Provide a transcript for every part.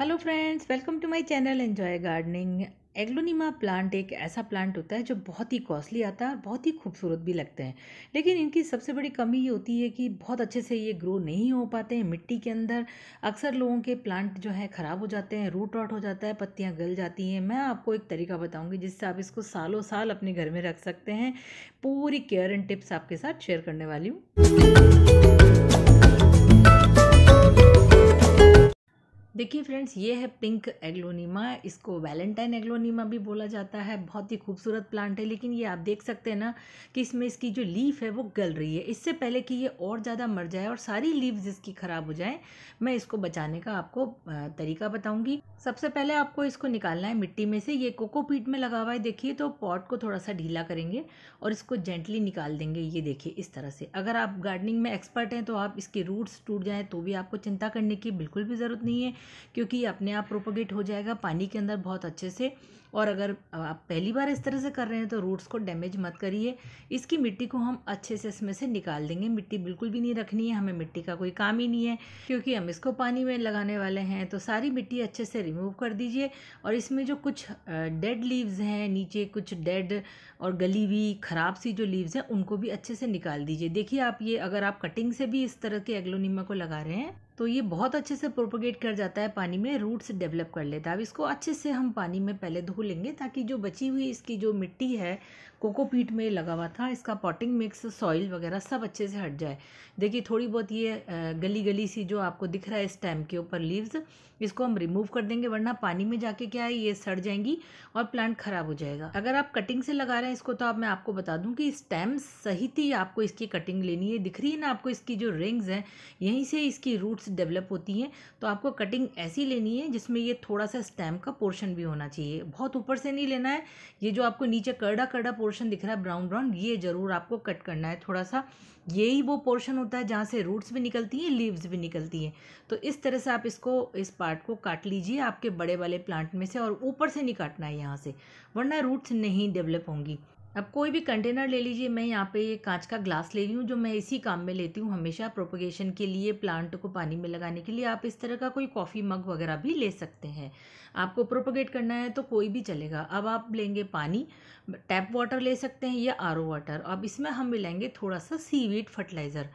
hello friends welcome to my channel enjoy gardening aglaonema plant एक ऐसा plant होता है जो बहुत ही कॉस्टली आता है और बहुत ही खूबसूरत भी लगते हैं लेकिन इनकी सबसे बड़ी कमी ये होती है कि बहुत अच्छे से ये ग्रो नहीं हो पाते हैं मिट्टी के अंदर अक्सर लोगों के प्लांट जो है ख़राब हो जाते हैं रूट रॉट हो जाता है पत्तियाँ गल जाती हैं मैं आपको एक तरीका बताऊँगी जिससे आप इसको सालों साल अपने घर में रख सकते हैं पूरी केयर एंड टिप्स आपके साथ शेयर करने वाली हूँ देखिए फ्रेंड्स ये है पिंक एग्लोनीमा इसको वैलेंटाइन एग्लोनीमा भी बोला जाता है बहुत ही खूबसूरत प्लांट है लेकिन ये आप देख सकते हैं ना कि इसमें इसकी जो लीफ है वो गल रही है इससे पहले कि ये और ज़्यादा मर जाए और सारी लीव्स इसकी ख़राब हो जाएं मैं इसको बचाने का आपको तरीका बताऊँगी सबसे पहले आपको इसको निकालना है मिट्टी में से ये कोकोपीट में लगा हुआ है देखिए तो पॉट को थोड़ा सा ढीला करेंगे और इसको जेंटली निकाल देंगे ये देखिए इस तरह से अगर आप गार्डनिंग में एक्सपर्ट हैं तो आप इसके रूट्स टूट जाएँ तो भी आपको चिंता करने की बिल्कुल भी ज़रूरत नहीं है क्योंकि अपने आप प्रोपोगेट हो जाएगा पानी के अंदर बहुत अच्छे से और अगर आप पहली बार इस तरह से कर रहे हैं तो रूट्स को डैमेज मत करिए इसकी मिट्टी को हम अच्छे से इसमें से निकाल देंगे मिट्टी बिल्कुल भी नहीं रखनी है हमें मिट्टी का कोई काम ही नहीं है क्योंकि हम इसको पानी में लगाने वाले हैं तो सारी मिट्टी अच्छे से रिमूव कर दीजिए और इसमें जो कुछ डेड लीव्स हैं नीचे कुछ डेड और गली हुई ख़राब सी जो लीव्स हैं उनको भी अच्छे से निकाल दीजिए देखिए आप ये अगर आप कटिंग से भी इस तरह के एग्लोनीमा को लगा रहे हैं तो ये बहुत अच्छे से प्रोपोगेट कर जाता है पानी में रूट्स डेवलप कर लेता है अब इसको अच्छे से हम पानी में पहले धो लेंगे ताकि जो बची हुई इसकी जो मिट्टी है कोकोपीट में लगा हुआ था इसका पॉटिंग मिक्स सॉइल वगैरह सब अच्छे से हट जाए देखिए थोड़ी बहुत ये गली गली सी जो आपको दिख रहा है टाइम के ऊपर लीव्स इसको हम रिमूव कर देंगे वरना पानी में जाके क्या है ये सड़ जाएंगी और प्लांट ख़राब हो जाएगा अगर आप कटिंग से लगा रहे हैं इसको तो आप मैं आपको बता दूं कि स्टेम सहित ही आपको इसकी कटिंग लेनी है दिख रही है ना आपको इसकी जो रिंग्स हैं यहीं से इसकी रूट्स डेवलप होती हैं तो आपको कटिंग ऐसी लेनी है जिसमें ये थोड़ा सा स्टेम का पोर्शन भी होना चाहिए बहुत ऊपर से नहीं लेना है ये जो आपको नीचे करड़ा करड़ा पोर्शन दिख रहा है ब्राउन ब्राउन ये ज़रूर आपको कट करना है थोड़ा सा यही वो पोर्शन होता है जहाँ से रूट्स भी निकलती हैं लीव्स भी निकलती हैं तो इस तरह से आप इसको इस पार्ट को काट लीजिए आपके बड़े वाले प्लांट में से और ऊपर से नहीं काटना है यहाँ से वरना रूट्स नहीं डेवलप होंगी अब कोई भी कंटेनर ले लीजिए मैं यहाँ पे ये कांच का ग्लास ले रही हूँ जो मैं इसी काम में लेती हूँ हमेशा प्रोपोगेशन के लिए प्लांट को पानी में लगाने के लिए आप इस तरह का कोई कॉफ़ी मग वगैरह भी ले सकते हैं आपको प्रोपोगेट करना है तो कोई भी चलेगा अब आप लेंगे पानी टैप वाटर ले सकते हैं या आर वाटर अब इसमें हम मिलाएंगे थोड़ा सा सीवीड फर्टिलाइज़र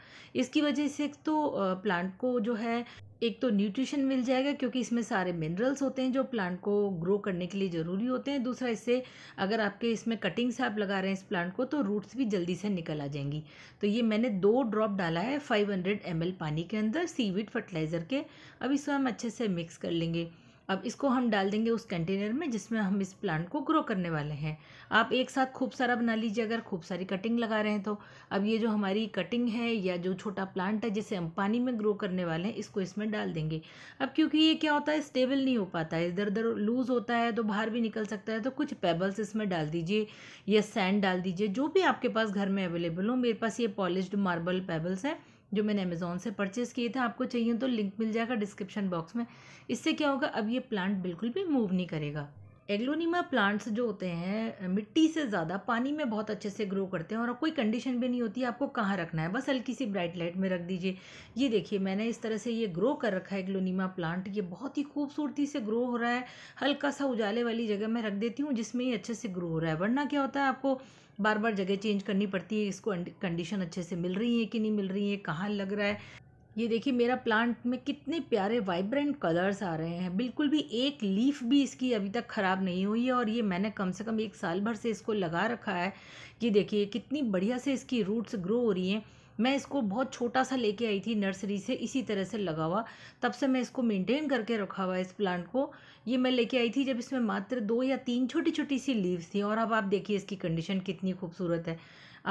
इसकी वजह से तो प्लांट को जो है एक तो न्यूट्रिशन मिल जाएगा क्योंकि इसमें सारे मिनरल्स होते हैं जो प्लांट को ग्रो करने के लिए ज़रूरी होते हैं दूसरा इससे अगर आपके इसमें कटिंग्स आप लगा रहे हैं इस प्लांट को तो रूट्स भी जल्दी से निकल आ जाएंगी तो ये मैंने दो ड्रॉप डाला है फाइव हंड्रेड एम पानी के अंदर सीविड फर्टिलाइज़र के अब इसको हम अच्छे से मिक्स कर लेंगे अब इसको हम डाल देंगे उस कंटेनर में जिसमें हम इस प्लांट को ग्रो करने वाले हैं आप एक साथ खूब सारा बना लीजिए अगर खूब सारी कटिंग लगा रहे हैं तो अब ये जो हमारी कटिंग है या जो छोटा प्लांट है जिसे हम पानी में ग्रो करने वाले हैं इसको इसमें डाल देंगे अब क्योंकि ये क्या होता है स्टेबल नहीं हो पाता है इधर उधर लूज़ होता है तो बाहर भी निकल सकता है तो कुछ पेबल्स इसमें डाल दीजिए या सैंड डाल दीजिए जो भी आपके पास घर में अवेलेबल हो मेरे पास ये पॉलिश मार्बल पेबल्स हैं जो मैंने अमेज़ोन से परचेज़ किए थे आपको चाहिए तो लिंक मिल जाएगा डिस्क्रिप्शन बॉक्स में इससे क्या होगा अब ये प्लांट बिल्कुल भी मूव नहीं करेगा एग्लोनीमा प्लांट्स जो होते हैं मिट्टी से ज़्यादा पानी में बहुत अच्छे से ग्रो करते हैं और कोई कंडीशन भी नहीं होती आपको कहाँ रखना है बस हल्की सी ब्राइट लाइट में रख दीजिए ये देखिए मैंने इस तरह से ये ग्रो कर रखा है एग्लोनीमा प्लांट ये बहुत ही खूबसूरती से ग्रो हो रहा है हल्का सा उजाले वाली जगह में रख देती हूँ जिसमें ये अच्छे से ग्रो हो रहा है वरना क्या होता है आपको बार बार जगह चेंज करनी पड़ती है इसको कंडीशन अच्छे से मिल रही है कि नहीं मिल रही है कहाँ लग रहा है ये देखिए मेरा प्लांट में कितने प्यारे वाइब्रेंट कलर्स आ रहे हैं बिल्कुल भी एक लीफ भी इसकी अभी तक ख़राब नहीं हुई है और ये मैंने कम से कम एक साल भर से इसको लगा रखा है ये देखिए कितनी बढ़िया से इसकी रूट्स ग्रो हो रही हैं मैं इसको बहुत छोटा सा लेके आई थी नर्सरी से इसी तरह से लगा हुआ तब से मैं इसको मेंटेन करके रखा हुआ इस प्लांट को ये मैं लेके आई थी जब इसमें मात्र दो या तीन छोटी छोटी सी लीव्स थी और अब आप देखिए इसकी कंडीशन कितनी खूबसूरत है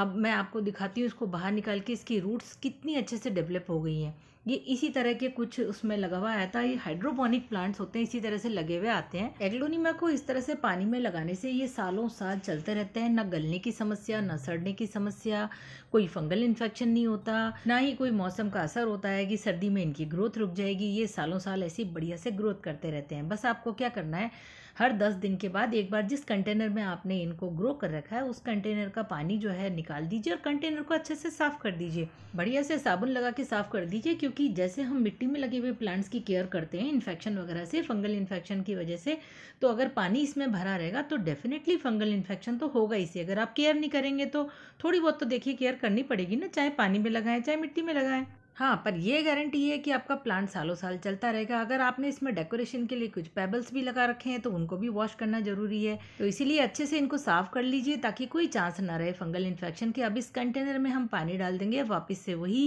अब मैं आपको दिखाती हूँ इसको बाहर निकाल के इसकी रूट्स कितनी अच्छे से डेवलप हो गई हैं ये इसी तरह के कुछ उसमें लगा हुआ आया था ये हाइड्रोपोनिक प्लांट्स होते हैं इसी तरह से लगे हुए आते हैं एग्लोनिमा को इस तरह से पानी में लगाने से ये सालों साल चलते रहते हैं ना गलने की समस्या ना सड़ने की समस्या कोई फंगल इन्फेक्शन नहीं होता ना ही कोई मौसम का असर होता है कि सर्दी में इनकी ग्रोथ रुक जाएगी ये सालों साल ऐसी बढ़िया से ग्रोथ करते रहते हैं बस आपको क्या करना है हर दस दिन के बाद एक बार जिस कंटेनर में आपने इनको ग्रो कर रखा है उस कंटेनर का पानी जो है निकाल दीजिए और कंटेनर को अच्छे से साफ कर दीजिए बढ़िया से साबुन लगा के साफ कर दीजिए क्योंकि क्योंकि जैसे हम मिट्टी में लगे हुए प्लांट्स की केयर करते हैं इन्फेक्शन वगैरह से फंगल इन्फेक्शन की वजह से तो अगर पानी इसमें भरा रहेगा तो डेफिनेटली फंगल इन्फेक्शन तो होगा इसी अगर आप केयर नहीं करेंगे तो थोड़ी बहुत तो देखिए केयर करनी पड़ेगी ना चाहे पानी में लगाएं चाहे मिट्टी में लगाएं हाँ पर यह गारंटी है कि आपका प्लांट सालों साल चलता रहेगा अगर आपने इसमें डेकोरेशन के लिए कुछ पेबल्स भी लगा रखे हैं तो उनको भी वॉश करना जरूरी है तो इसीलिए अच्छे से इनको साफ कर लीजिए ताकि कोई चांस ना रहे फंगल इन्फेक्शन के अब इस कंटेनर में हम पानी डाल देंगे वापस से वही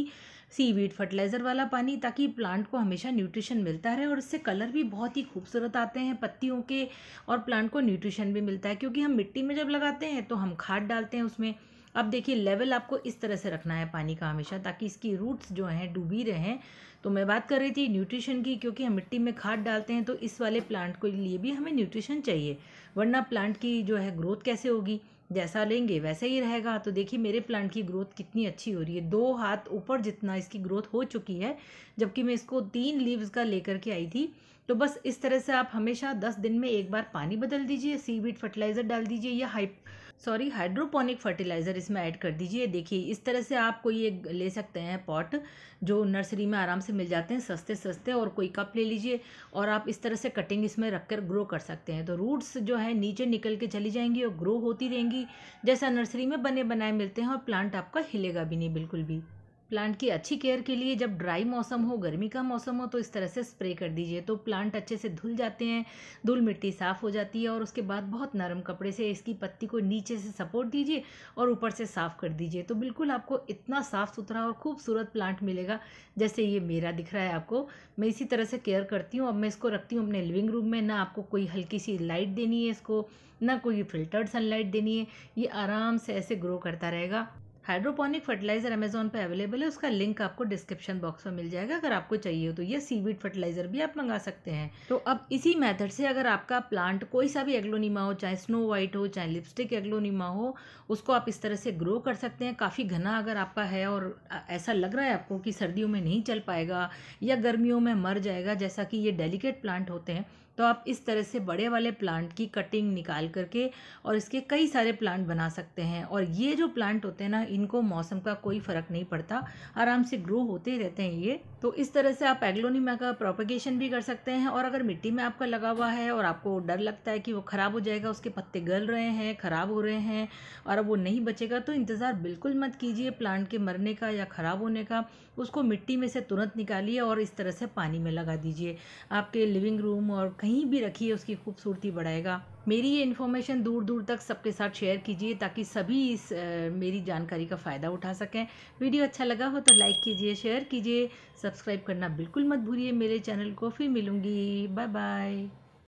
सीवीड फर्टिलाइज़र वाला पानी ताकि प्लांट को हमेशा न्यूट्रिशन मिलता रहे और इससे कलर भी बहुत ही खूबसूरत आते हैं पत्तियों के और प्लांट को न्यूट्रिशन भी मिलता है क्योंकि हम मिट्टी में जब लगाते हैं तो हम खाद डालते हैं उसमें अब देखिए लेवल आपको इस तरह से रखना है पानी का हमेशा ताकि इसकी रूट्स जो हैं डूबी रहें तो मैं बात कर रही थी न्यूट्रिशन की क्योंकि हम मिट्टी में खाद डालते हैं तो इस वाले प्लांट के लिए भी हमें न्यूट्रिशन चाहिए वरना प्लांट की जो है ग्रोथ कैसे होगी जैसा लेंगे वैसा ही रहेगा तो देखिए मेरे प्लांट की ग्रोथ कितनी अच्छी हो रही है दो हाथ ऊपर जितना इसकी ग्रोथ हो चुकी है जबकि मैं इसको तीन लीव्स का लेकर के आई थी तो बस इस तरह से आप हमेशा दस दिन में एक बार पानी बदल दीजिए सीवीड फर्टिलाइज़र डाल दीजिए या हाइप सॉरी हाइड्रोपोनिक फर्टिलाइज़र इसमें ऐड कर दीजिए देखिए इस तरह से आप कोई ये ले सकते हैं पॉट जो नर्सरी में आराम से मिल जाते हैं सस्ते सस्ते और कोई कप ले लीजिए और आप इस तरह से कटिंग इसमें रख कर ग्रो कर सकते हैं तो रूट्स जो है नीचे निकल के चली जाएंगी और ग्रो होती रहेंगी जैसा नर्सरी में बने बनाए मिलते हैं और प्लांट आपका हिलेगा भी नहीं बिल्कुल भी प्लांट की अच्छी केयर के लिए जब ड्राई मौसम हो गर्मी का मौसम हो तो इस तरह से स्प्रे कर दीजिए तो प्लांट अच्छे से धुल जाते हैं धूल मिट्टी साफ़ हो जाती है और उसके बाद बहुत नरम कपड़े से इसकी पत्ती को नीचे से सपोर्ट दीजिए और ऊपर से साफ़ कर दीजिए तो बिल्कुल आपको इतना साफ़ सुथरा और खूबसूरत प्लांट मिलेगा जैसे ये मेरा दिख रहा है आपको मैं इसी तरह से केयर करती हूँ अब मैं इसको रखती हूँ अपने लिविंग रूम में ना आपको कोई हल्की सी लाइट देनी है इसको ना कोई फिल्टर्ड सनलाइट देनी है ये आराम से ऐसे ग्रो करता रहेगा हाइड्रोपोनिक फर्टिलाइज़र अमेजोन पर अवेलेबल है उसका लिंक आपको डिस्क्रिप्शन बॉक्स में मिल जाएगा अगर आपको चाहिए तो ये सीवीड फर्टिलाइज़र भी आप मंगा सकते हैं तो अब इसी मेथड से अगर आपका प्लांट कोई सा भी एग्लोनीमा हो चाहे स्नो वाइट हो चाहे लिपस्टिक एग्लोनीमा हो उसको आप इस तरह से ग्रो कर सकते हैं काफ़ी घना अगर आपका है और ऐसा लग रहा है आपको कि सर्दियों में नहीं चल पाएगा या गर्मियों में मर जाएगा जैसा कि ये डेलिकेट प्लांट होते हैं तो आप इस तरह से बड़े वाले प्लांट की कटिंग निकाल करके और इसके कई सारे प्लांट बना सकते हैं और ये जो प्लांट होते हैं ना इनको मौसम का कोई फ़र्क नहीं पड़ता आराम से ग्रो होते रहते हैं ये तो इस तरह से आप एग्लोनीमा का प्रोपगेशन भी कर सकते हैं और अगर मिट्टी में आपका लगा हुआ है और आपको डर लगता है कि वो ख़राब हो जाएगा उसके पत्ते गल रहे हैं ख़राब हो रहे हैं और अब वो नहीं बचेगा तो इंतज़ार बिल्कुल मत कीजिए प्लांट के मरने का या ख़राब होने का उसको मिट्टी में से तुरंत निकालिए और इस तरह से पानी में लगा दीजिए आपके लिविंग रूम और कहीं भी रखिए उसकी खूबसूरती बढ़ाएगा मेरी ये इन्फॉर्मेशन दूर दूर तक सबके साथ शेयर कीजिए ताकि सभी इस मेरी जानकारी का फ़ायदा उठा सकें वीडियो अच्छा लगा हो तो लाइक कीजिए शेयर कीजिए सब्सक्राइब करना बिल्कुल मत भूलिए मेरे चैनल को फिर मिलूँगी बाय बाय